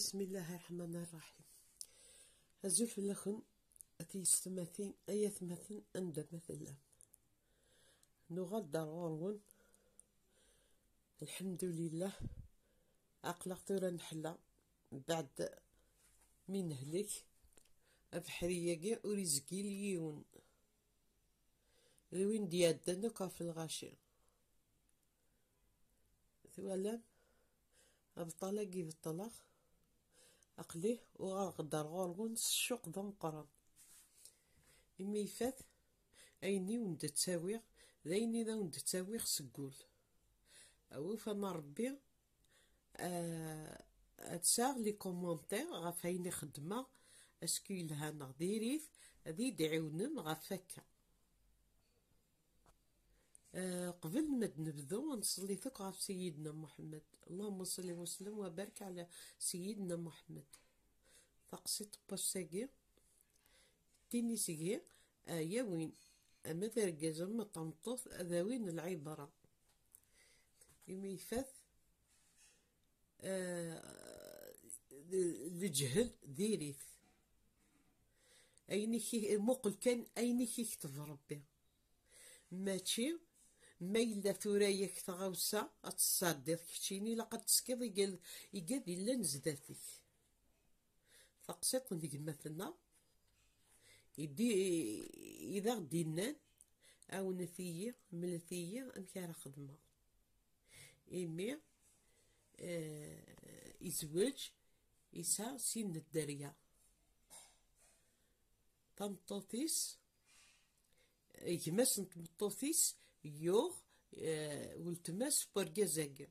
بسم الله الرحمن الرحيم أزوف لخن أتي استمثين أي ثمثن أند مثلا نغدر غورون الحمد لله أقلق طيرا نحلا بعد من هلك أبحرية ورزقي ليون لوين ديادنا في الغاشي ثوالا أبطلق الطلاق أقليه وغرق الدار غورغون الشوق ذا مقران إما يفاث أيني وند تاويغ ذايني ذا وند تاويغ سقول أو فما ربي آه، أتساغ لي كومنتير غفايني خدمة أسكيل هانا نغديريث هذي دعيونم غا آه، قبل ما نبدو نصلي ثقة على سيدنا محمد اللهم صل وسلم وبارك على سيدنا محمد فقصت باساكي تيني سيكي آيا وين أما ذرقاز ما تنطف أذاوين العبرة يما يفات آه الجهل ديريث أين كي مقل كان أيني كي تضرب ماشي ما إلا ثورة يكثغ أتصادر كتيني لقد تسكيض يقال يقال إلا نزداتك فقصيت نقل مثلنا يدي إذا غدينا أو نثية ملثية أم كارا خدمة إمي آه إزوج إسا سين الدريا تمطوطيس يمس تمطوطيس يوغ آه، ولتماس بورغازاك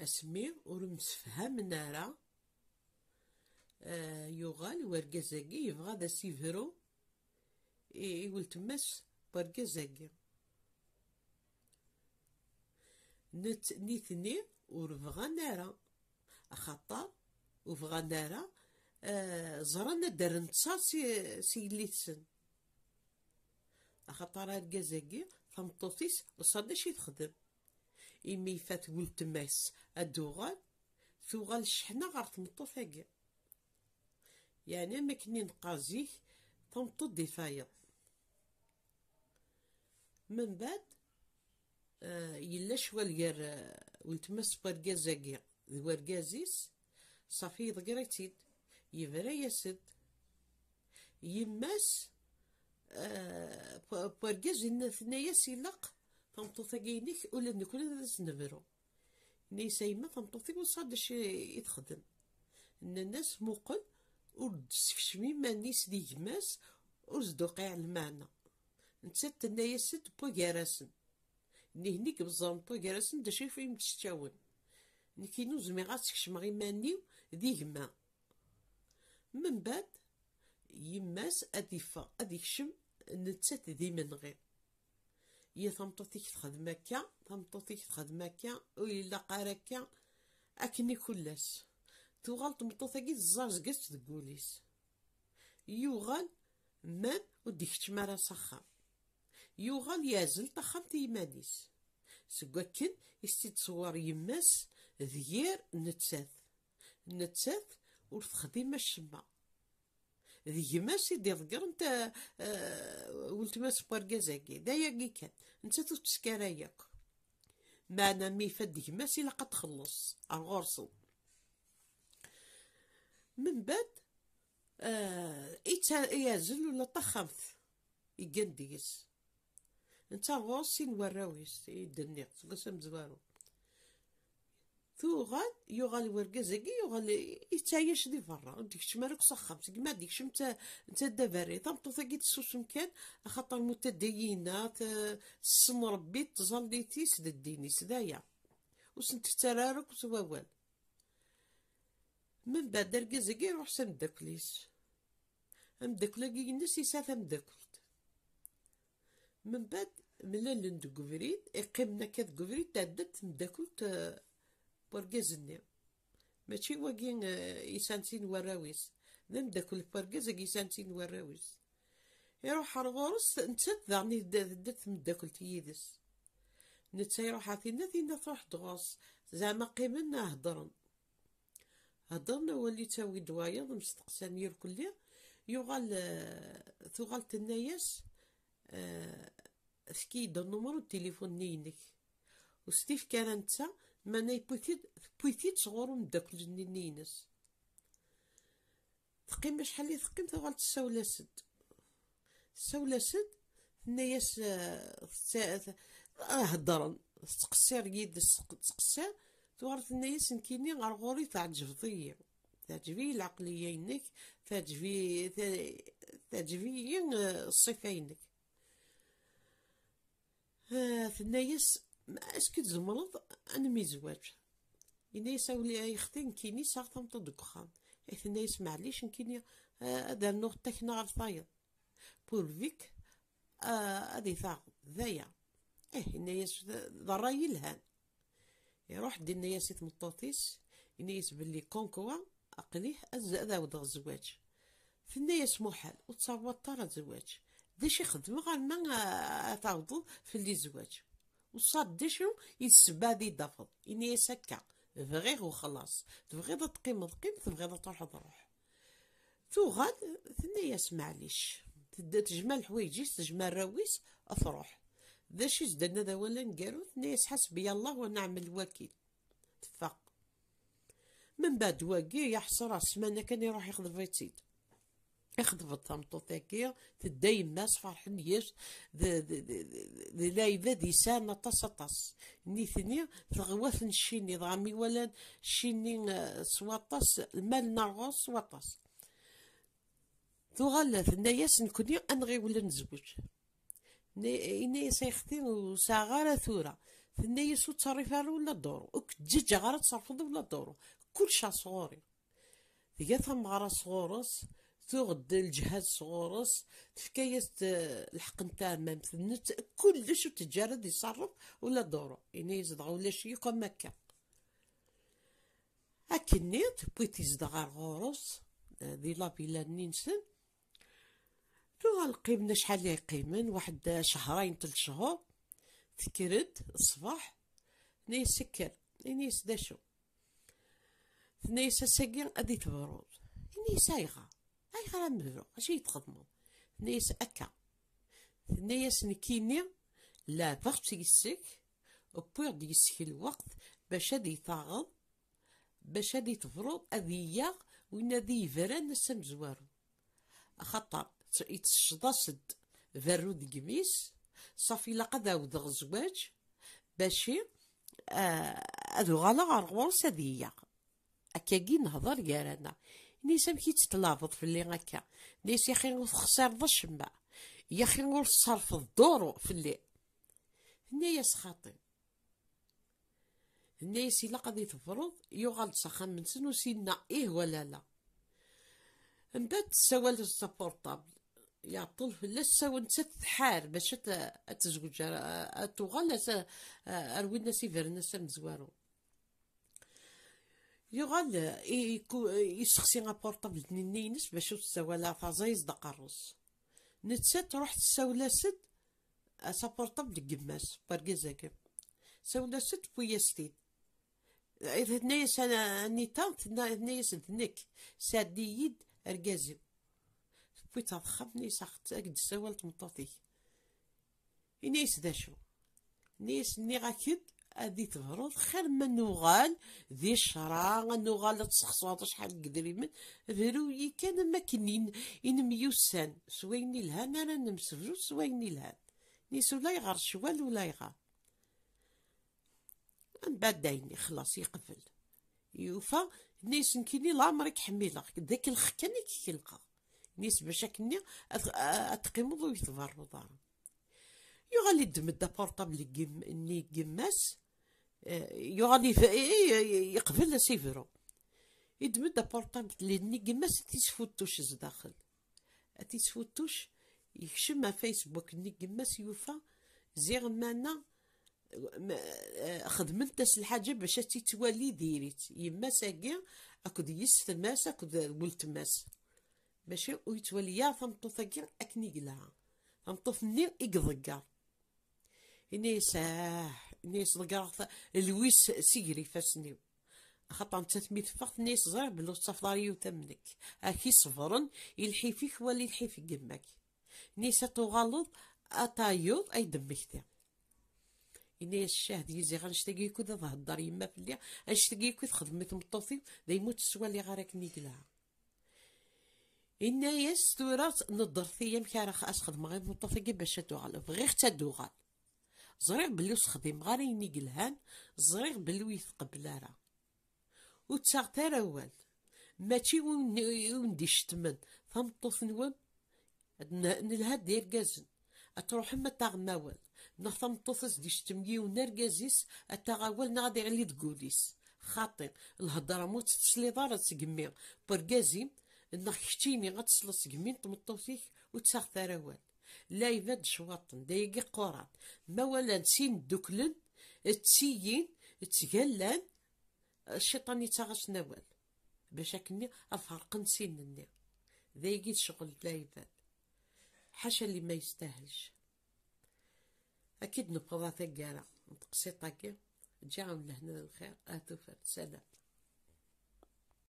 اسمي ورمس فهم نارا آه، يوغال ورغازاك يبغى دا سيفرو ولتماس بورغازاك نت نتني ورفغا نارا خطر وفغا نارا آه، زرنا درن سيليتسن سي أخطر هاد قزاقي فمطوطيس وصاد شي تخدم إمي فات قلت ماس أدوغال ثوغال الشحنة غارت مطوط يعني ما كني نقازي فمطوط دي فايض من بعد آه يلا شوال غير ولت آه، ماس بارقازاقي ذوارقازيس صافي يضقريتيد يبرا ياسد يماس آه، بورجيز إن ثنايا سيلق فهمتو ثقينيك ولادني كل هذا سنفرو ني سيما فهمتو ثقو صادش يتخدم إن الناس موقل ورد سكشمي ما نيس دي جماس وزدوقي على المعنى نتسد ثنايا سد بوغيراسن ني هنيك بزان بوغيراسن دا شي فيهم تشتاون نكينو زميغا سكشمغي مانيو دي جما من بعد يماس أدي فا أدي كشم نتسات دي من غير يا ثمطوتيك تخدم مكا ثمطوتيك تخدم ويلا قاركا أكني كلاس توغال ثمطوتيك الزاز قس تقوليس يوغال مان وديك تمارا صخا يوغال يازل تخم تيمانيس سكاكن يستيد صور يماس ذير نتسات نتسات ورث خديمة دي سيدي دي ذكر انت اه ولتماس بارجازاكي دايا كي كان نتا تو تسكرايك معنا مي فد جماس الا قد تخلص الغرسو من بعد اه ايتا ايازل ولا طخمت يقديس نتا غوصي نوراو نوراويس يدني قسم زوارو ثوغال يوغال ورقزقي يوغال يتعيش دي فرا ديك شمالك صخم تك ما ديكش شمتا انت دافري طم ثقيت سوس مكان خاطر متدينات تسم ربي تزال سد تيس ديني سدايا وسنت تراروك سواوال من بعد رقزقي روح سندكليس مدكلاقي الناس يسافا مدكلت من بعد ملا لندو قفريد اقيمنا كذ قفريد تعدت مدكلت برجز النيم ماشي وقين يسانسين وراويس نمدا كل برجز يسانسين وراويس يروح على غورس نتسد ذعني ددت مدا كل تيدس نتسي روح عثينا ذينا تروح دغوص زعما قيمنا هدرن هدرنا ولي تاوي دوايض مستقسان يور كلي يوغال ثوغال تنايس آه... ثكي دو نومرو التليفون نينك وستيف كان انت معنى يبوثيد بوثيد صغور ومداك الجنينينس تقيم بشحال لي ثقيم تغال تساولا سد تساولا سد ثنياس هدرا تقسير يد تقسير تغال ثنياس نكيني غار غوري تعجب ضيع تعجبي العقلية انك تعجبي تعجبي الصفة آه، انك ثنياس آه، ما اش كتزمرض انا ميزواج إنا يساولي أي ختي نكيني ساغ تمطو دك وخام إث إنا يسمع ليش نكيني أدار نوغ تاكنا غير طايض بور فيك أدي ثاغ ذايا اه إنا يس ضراي الهان يروح دينا ياسي تمطوطيس إنا يسبلي كونكوا أقليه أزأذا ودغ الزواج ثنا ياس محال وتصاوب طار الزواج داش خدمه غير ما تعوضو في اللي زواج وصاد دا شنو يتسبع دي دافض إني هكا فغيغ وخلاص تبغيض تقيم تقيم تبغيض تروح تروح تو غاد ثنياس معليش تبدا تجمع حوايجي تجمع راويس تروح ذا شي زدنا ذا ولا نقالو ثنياس حسبي الله ونعمل الوكيل تفاق من بعد واقي يحصر سمانة كان يروح ياخذ الفيتسيد اخضبت تمطوط هاكي تدا الناس فرحن ياس لايبه دي سان طاس ني نيثني ثغواث نشيني ضامي ولا شيني آه، سواطاس المال نرغوص سواطاس تغلى ثناياس نكوني انغي ولا نزوج ني سيختي وساغارا ثورا ثورة سو وتصرف ولا دورو اوك وكتجج غارة تصرفض ولا دورو كلشا صغوري ثقافة مغارة صغورس تغد الجهاز صغرس تفكاية الحق نتاع ما مثلنت كلش وتجرد يصرف ولا دورو يعني يزدغ ولا شي كما كا اكنيت بغيت يزدغ الغرس دي لا فيلا نينسن تو القيمنا شحال لي قيمن واحد شهرين تلت شهور تكرد الصباح ني سكر ني سداشو ثنيسا ساكين ادي تبرود ني سايغه أيها راه نبدو أجي تخدمو ثنيس أكا ثنيس نكيني لا ضغط يسك بوغ ديسكي الوقت باش هادي تاغض باش هادي تفرض هاذيا وين هادي فران السم زوارو خطر سد فارو دقميس صافي قدا عاود غزواج باشي آه هادو غالا غرور هاذيا أكاكي نهضر يا رانا نيس أمك في اللي هكا نيس ياخي خسار ضشم با ياخي غير صرف الدورو اللي هنايا خاطي الناس الا قد يتفرض يغال تسخن من سنو سينا ايه ولا لا نتا تساوال السبورطابل يعطل فلا ساو نتا تحار باش تزوج تغال اروينا سيفرنا سمزوارو يغال يسخسي ابورطابل نينينس باش تساولا فازايز دا قرص نتسات روح تساولا سد اسابورطابل جماس برقزاك ساولا سد بوياستين إذا هنايس أنا نيتان هنايس ذنك يد أرقازي بويت أضخمني ساخت أقد سوال مطاطي إنيس ذا شو نيس ني هادي تبرد خير من نوغال ذي شرا نوغال تسخصوات شحال من بروي كان ما كنين إن ميوسان سويني الهان أنا نمسجو سويني الهان نيسو لا يغار شوال ولا يغار من بعد دايني خلاص يقفل يوفا نيس نكيني لعمرك حميلك داك الخكان كيلقى نيس باش كني اتقيمض ويتبرد يغالي دمد بورطابل ني قماس يغني إيه، إيه، إيه، يقبل سيفرو يدمد ابورطابل لني ما ستيسفوتوش الداخل اتيسفوتوش يكشم على فيسبوك ني ما سيوفا زير مانا آه، خدمت الحاجه باش تتوالي ديريت يما ساكي اكد يستماس اكد ولتماس ماشي ويتواليا ثمطوثاكي اكني قلها ثمطوثني يقضقا إني ساح نيس لقراثة لويس سيجري فاسنيو خاطر نتا تمي تفقت نيس زرع بلو تفضاريو تمنك اكي صفرن يلحي فيك ولا يلحي في قمك نيس تغلط اتايوض اي دمك تا إني الشاهد يزي غنشتاقي يكون ذا الدار يما فلي غنشتاقي يكون خدمة مطوطي دا يموت السوا اللي غارك نيكلا إنا يس تورات نضر ثيام كي اسخدم غير مطوطي باش تدوغال غير حتى تدوغال زريغ بلي وسخدم غير يني قلهان زريغ بلي يثقبل لارا وتساغ تارا وال ماشي وين وندي شتمن فهمتوس نوال نلها دير قازن اتروح ما تاغ ماوال نخطم طوفس دي شتمي ونرقازيس اتغاول نادي علي تقوليس خاطر الهضرة موت تسلي دارة تقمي برقازي نخشيني غتسلس قمين تمطوفيك وتساغ تاروال لا يبان شواطن دايقي قران ما ولا نسين دوكلن تسيين تقلان الشيطان يتغش نوال باش اكني اظهر قنسين دا يقي شغل لا يبان حاشا اللي ما يستاهلش اكيد نبقى ذا ثقاله نتقسي طاكي جاهم لهنا الخير اهتو سلام